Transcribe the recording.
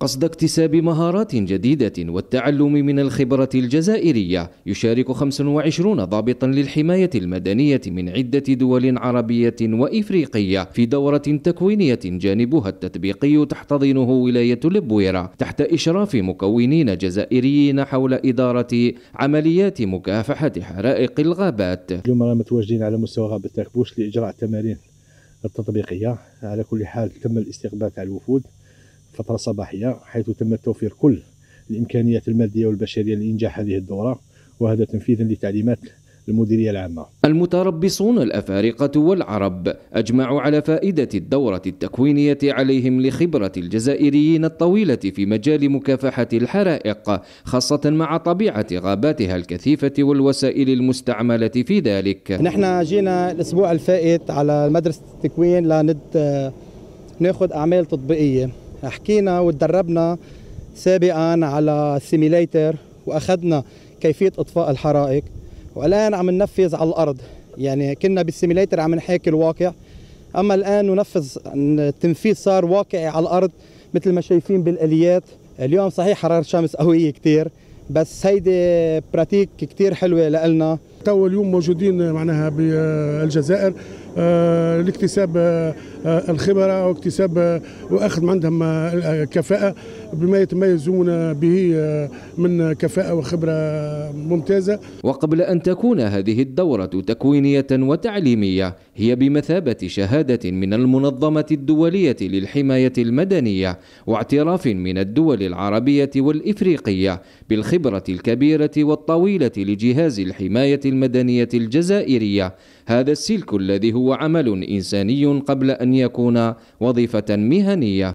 قصد اكتساب مهارات جديدة والتعلم من الخبرة الجزائرية يشارك 25 ضابطا للحماية المدنية من عدة دول عربية وإفريقية في دورة تكوينية جانبها التطبيقي تحتضنه ولاية لبويرة تحت إشراف مكونين جزائريين حول إدارة عمليات مكافحة حرائق الغابات اليوم متواجدين على مستوى غابة تاكبوش لإجراء التمارين التطبيقية على كل حال تم الاستقبال على الوفود فترة صباحية حيث تم توفير كل الإمكانيات المادية والبشرية لإنجاح هذه الدورة وهذا تنفيذا لتعليمات المديرية العامة المتربصون الأفارقة والعرب أجمعوا على فائدة الدورة التكوينية عليهم لخبرة الجزائريين الطويلة في مجال مكافحة الحرائق خاصة مع طبيعة غاباتها الكثيفة والوسائل المستعملة في ذلك نحن جينا الأسبوع الفائت على مدرسة التكوين لند ناخذ أعمال تطبيقية حكينا وتدربنا سابقا على سيميليتر واخذنا كيفيه اطفاء الحرائق والان عم ننفذ على الارض يعني كنا بالسيميليتر عم نحاكي الواقع اما الان ننفذ التنفيذ صار واقعي على الارض مثل ما شايفين بالاليات اليوم صحيح حراره الشمس قويه كثير بس هيدي براتيك كثير حلوه لنا تو اليوم موجودين معناها بالجزائر آه، لاكتساب آه، الخبره واكتساب آه، واخذ عندهم كفاءه بما يتميزون به من كفاءه وخبره ممتازه وقبل ان تكون هذه الدوره تكوينيه وتعليميه هي بمثابه شهاده من المنظمه الدوليه للحمايه المدنيه واعتراف من الدول العربيه والافريقيه بالخبره الكبيره والطويله لجهاز الحمايه المدنية الجزائرية هذا السلك الذي هو عمل إنساني قبل أن يكون وظيفة مهنية